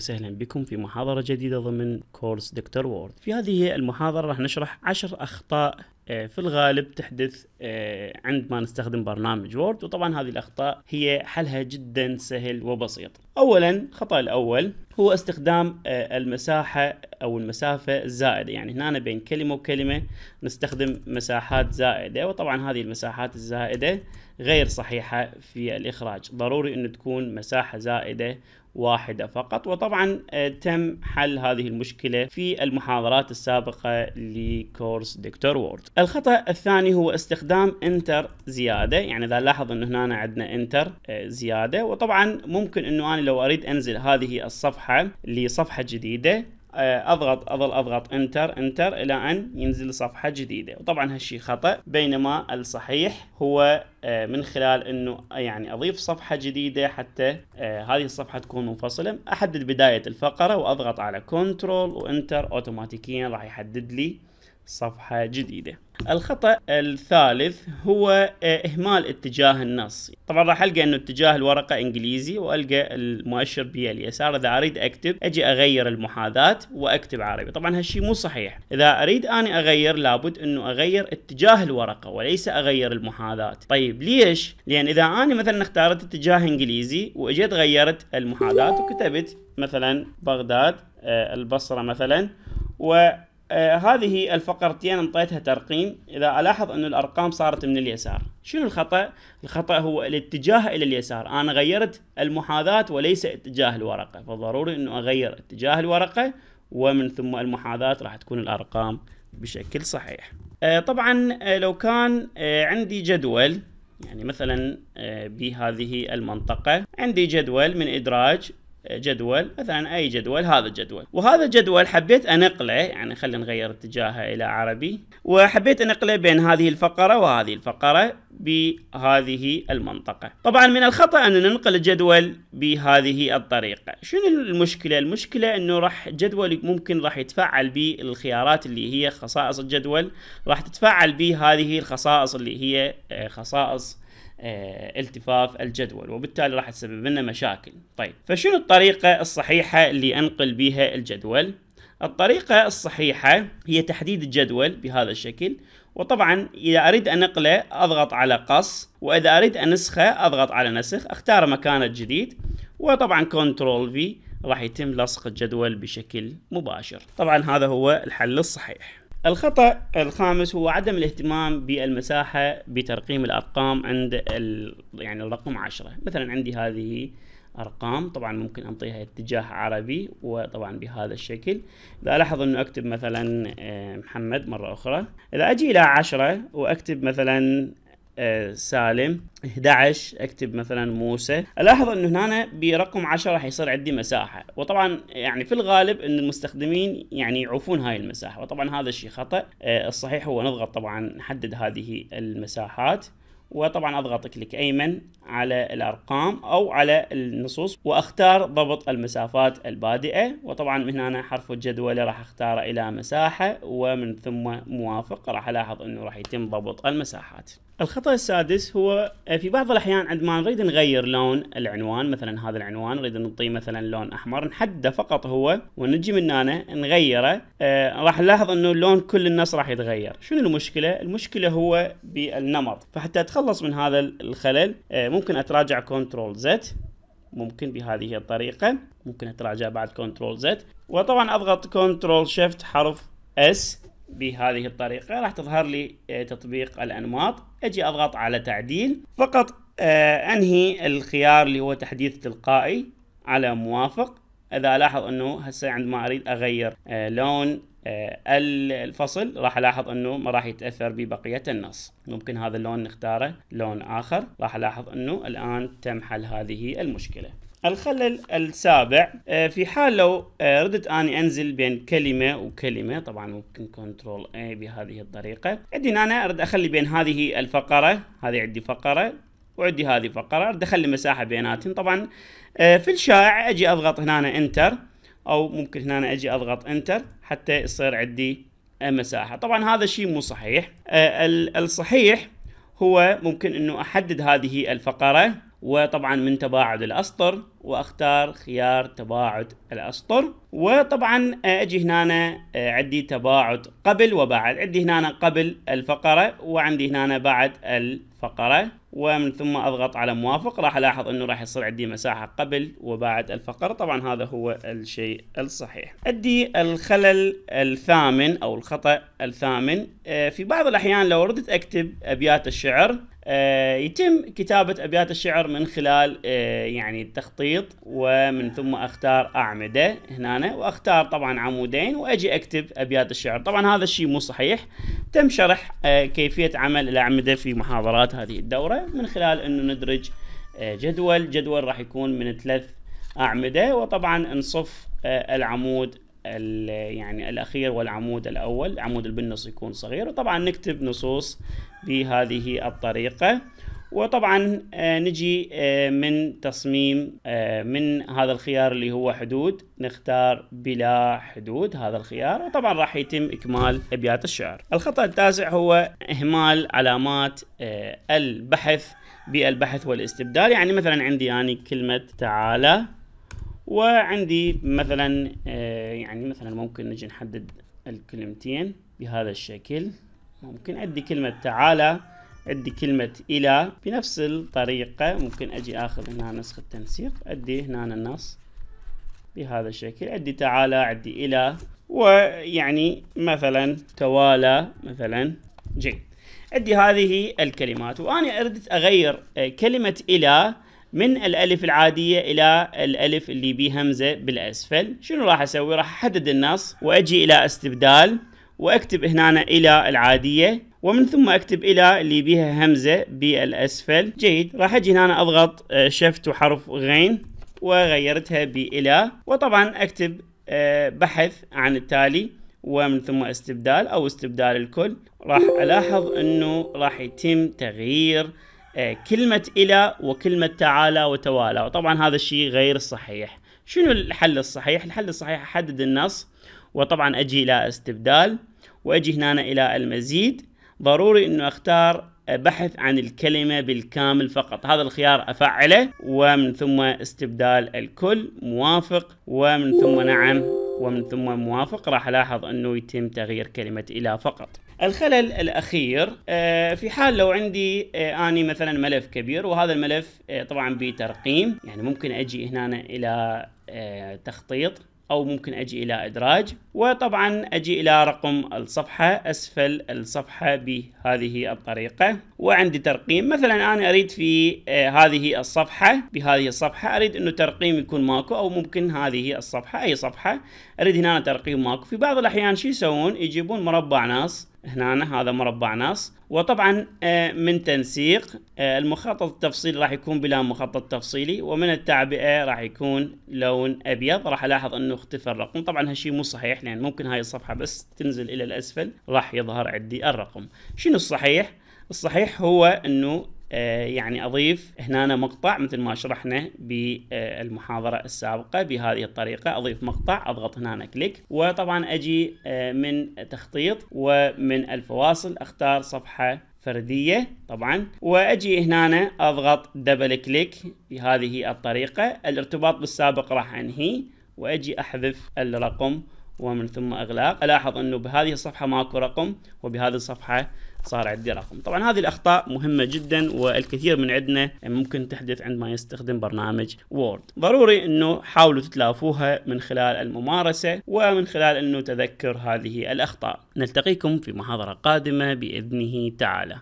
وسهلا بكم في محاضرة جديدة ضمن كورس دكتور وورد في هذه المحاضرة راح نشرح عشر أخطاء آه، في الغالب تحدث آه، عندما نستخدم برنامج وورد وطبعا هذه الأخطاء هي حلها جدا سهل وبسيط أولا خطأ الأول هو استخدام آه، المساحة أو المسافة الزائدة يعني هنا بين كلمة وكلمة نستخدم مساحات زائدة وطبعا هذه المساحات الزائدة غير صحيحة في الإخراج ضروري أن تكون مساحة زائدة واحدة فقط وطبعا آه، تم حل هذه المشكلة في المحاضرات السابقة لكورس دكتور وورد الخطأ الثاني هو استخدام انتر زيادة يعني إذا لاحظ أنه هنا عندنا انتر آه، زيادة وطبعا ممكن أنه أنا لو أريد أنزل هذه الصفحة الصفحه لصفحه جديده آه، اضغط اظل اضغط انتر انتر الى ان ينزل صفحه جديده وطبعا هالشيء خطا بينما الصحيح هو آه، من خلال انه آه، يعني اضيف صفحه جديده حتى هذه الصفحه تكون منفصله احدد بدايه الفقره واضغط على كنترول وانتر اوتوماتيكيا راح يحدد لي صفحه جديده الخطأ الثالث هو آه، إهمال اتجاه النص طبعا راح ألقى أنه اتجاه الورقة إنجليزي وألقى المؤشر بي اليسار إذا أريد أكتب أجي أغير المحاذاة وأكتب عربي طبعا هالشي مو صحيح إذا أريد أنا أغير لابد أنه أغير اتجاه الورقة وليس أغير المحاذاة طيب ليش؟ لأن إذا أنا مثلا اختارت اتجاه إنجليزي وأجيت غيرت المحاذاة وكتبت مثلا بغداد آه، البصرة مثلا و آه هذه الفقرتين انطيتها ترقيم اذا الاحظ ان الارقام صارت من اليسار شنو الخطا الخطا هو الاتجاه الى اليسار انا غيرت المحاذاة وليس اتجاه الورقه فضروري انه اغير اتجاه الورقه ومن ثم المحاذاة راح تكون الارقام بشكل صحيح آه طبعا آه، لو كان آه عندي جدول يعني مثلا آه، بهذه المنطقة عندي جدول من إدراج جدول مثلا اي جدول هذا الجدول وهذا الجدول حبيت انقله يعني خلينا نغير اتجاهه الى عربي وحبيت انقله بين هذه الفقره وهذه الفقره بهذه المنطقة طبعا من الخطأ أن ننقل الجدول بهذه الطريقة شنو المشكلة؟ المشكلة أنه راح جدول ممكن راح يتفعل بالخيارات اللي هي خصائص الجدول راح تتفعل بهذه الخصائص اللي هي آه، خصائص آه، التفاف الجدول وبالتالي راح تسبب لنا مشاكل طيب فشنو الطريقة الصحيحة اللي أنقل بها الجدول الطريقة الصحيحة هي تحديد الجدول بهذا الشكل وطبعا إذا أريد أن أقله أضغط على قص وإذا أريد أنسخه أضغط على نسخ أختار مكانه الجديد وطبعا كنترول في راح يتم لصق الجدول بشكل مباشر طبعا هذا هو الحل الصحيح الخطأ الخامس هو عدم الاهتمام بالمساحة بترقيم الأرقام عند يعني الرقم 10 مثلا عندي هذه ارقام طبعا ممكن انطيها اتجاه عربي وطبعا بهذا الشكل اذا الاحظ انه اكتب مثلا آه، محمد مره اخرى اذا اجي الى 10 واكتب مثلا آه، سالم 11 اكتب مثلا موسى الاحظ انه هنا برقم 10 راح يصير عندي مساحه وطبعا يعني في الغالب ان المستخدمين يعني يعوفون هاي المساحه وطبعا هذا الشيء خطا آه، الصحيح هو نضغط طبعا نحدد هذه المساحات وطبعا اضغط كليك ايمن على الارقام او على النصوص واختار ضبط المسافات البادئه وطبعا من هنا حرف الجدول راح اختاره الى مساحه ومن ثم موافق راح الاحظ انه راح يتم ضبط المساحات الخطأ السادس هو آه، في بعض الأحيان عندما نريد نغير لون العنوان مثلا هذا العنوان نريد نعطيه مثلا لون أحمر نحدده فقط هو ونجي من هنا نغيره آه راح نلاحظ أنه لون كل النص راح يتغير شنو المشكلة؟ المشكلة هو بالنمط فحتى أتخلص من هذا الخلل آه ممكن أتراجع كنترول زد ممكن بهذه الطريقة ممكن أتراجع بعد كنترول زد وطبعا أضغط كنترول شيفت حرف اس بهذه الطريقة راح تظهر لي آه، تطبيق الأنماط أجي أضغط على تعديل فقط آه، أنهي الخيار اللي هو تحديث تلقائي على موافق إذا ألاحظ أنه هسه عندما أريد أغير آه، لون الفصل راح الاحظ انه ما راح يتاثر ببقيه النص ممكن هذا اللون نختاره لون اخر راح الاحظ انه الان تم حل هذه المشكله الخلل السابع آه، في حال لو آه، ردت اني انزل بين كلمه وكلمه طبعا ممكن كنترول اي بهذه الطريقه عندي انا ارد اخلي بين هذه الفقره هذه عندي فقره وعندي هذه فقره ارد اخلي مساحه بيناتهم طبعا آه، في الشائع اجي اضغط هنا انتر او ممكن هنا اجي اضغط انتر حتى يصير عندي مساحه طبعا هذا الشيء مو صحيح الصحيح هو ممكن انه احدد هذه الفقره وطبعا من تباعد الاسطر واختار خيار تباعد الاسطر وطبعا آه، اجي هنا آه، عندي تباعد قبل وبعد عندي هنا قبل الفقره وعندي هنا بعد الفقره ومن ثم اضغط على موافق راح الاحظ انه راح يصير عندي مساحه قبل وبعد الفقره طبعا هذا هو الشيء الصحيح عندي الخلل الثامن او الخطا الثامن آه، في بعض الاحيان لو ردت اكتب ابيات الشعر آه، يتم كتابة أبيات الشعر من خلال آه، يعني التخطيط ومن ثم أختار أعمدة هنا وأختار طبعا عمودين وأجي أكتب أبيات الشعر طبعا هذا الشيء مو صحيح تم شرح آه، كيفية عمل الأعمدة في محاضرات هذه الدورة من خلال أنه ندرج جدول جدول راح يكون من ثلاث أعمدة وطبعا نصف العمود يعني الاخير والعمود الاول عمود البنص يكون صغير وطبعا نكتب نصوص بهذه الطريقه وطبعا آه، نجي آه، من تصميم آه، من هذا الخيار اللي هو حدود نختار بلا حدود هذا الخيار وطبعا راح يتم اكمال ابيات الشعر الخطأ التاسع هو اهمال علامات البحث بالبحث والاستبدال يعني مثلا عندي اني يعني كلمة تعالى وعندي مثلا آه، يعني مثلا ممكن نجي نحدد الكلمتين بهذا الشكل ممكن أدي كلمة تعالى أدي كلمة إلى بنفس الطريقة ممكن أجي أخذ هنا نسخ التنسيق أدي هنا النص بهذا الشكل أدي تعالى أدي إلى ويعني مثلا توالى مثلا جيد أدي هذه الكلمات وأنا أردت أغير آه، كلمة إلى من الألف العادية إلى الألف اللي بيه همزة بالأسفل شنو راح أسوي راح أحدد النص وأجي إلى استبدال وأكتب هنا إلى العادية ومن ثم اكتب الى اللي بيها همزه بالاسفل جيد راح اجي هنا اضغط آه، شفت وحرف غين وغيرتها بالى وطبعا اكتب آه، بحث عن التالي ومن ثم استبدال او استبدال الكل راح الاحظ انه راح يتم تغيير آه، كلمة إلى وكلمة تعالى وتوالى وطبعا هذا الشيء غير صحيح شنو الحل الصحيح؟ الحل الصحيح أحدد النص وطبعا أجي إلى استبدال وأجي هنا إلى المزيد ضروري أنه أختار بحث عن الكلمة بالكامل فقط هذا الخيار أفعله ومن ثم استبدال الكل موافق ومن ثم نعم ومن ثم موافق راح ألاحظ أنه يتم تغيير كلمة إلى فقط الخلل الاخير آه، في حال لو عندي آه، اني مثلا ملف كبير وهذا الملف آه، طبعا بترقيم يعني ممكن اجي هنا الى تخطيط او ممكن اجي الى ادراج وطبعا اجي الى رقم الصفحه اسفل الصفحه بهذه الطريقه وعندي ترقيم مثلا انا اريد في هذه الصفحه بهذه الصفحه اريد انه ترقيم يكون ماكو او ممكن هذه الصفحه اي صفحه اريد هنا ترقيم ماكو في بعض الاحيان شو يسوون يجيبون مربع ناس هنا هذا مربع نص وطبعا آه، من تنسيق آه، المخطط التفصيلي راح يكون بلا مخطط تفصيلي ومن التعبئة راح يكون لون أبيض راح ألاحظ أنه اختفى الرقم طبعا هالشيء مو صحيح لأن يعني ممكن هاي الصفحة بس تنزل إلى الأسفل راح يظهر عندي الرقم شنو الصحيح؟ الصحيح هو أنه آه، يعني أضيف هنا مقطع مثل ما شرحنا بالمحاضرة السابقة بهذه الطريقة أضيف مقطع أضغط هنا كليك وطبعا أجي آه، من تخطيط ومن الفواصل أختار صفحة فردية طبعا واجي هنا اضغط دبل كليك بهذه الطريقة الارتباط بالسابق راح انهي واجي احذف الرقم ومن ثم اغلاق الاحظ انه بهذه الصفحه ماكو رقم وبهذه الصفحه صار عندي رقم طبعا هذه الاخطاء مهمه جدا والكثير من عندنا ممكن تحدث عندما يستخدم برنامج وورد ضروري انه حاولوا تتلافوها من خلال الممارسه ومن خلال انه تذكر هذه الاخطاء نلتقيكم في محاضره قادمه باذنه تعالى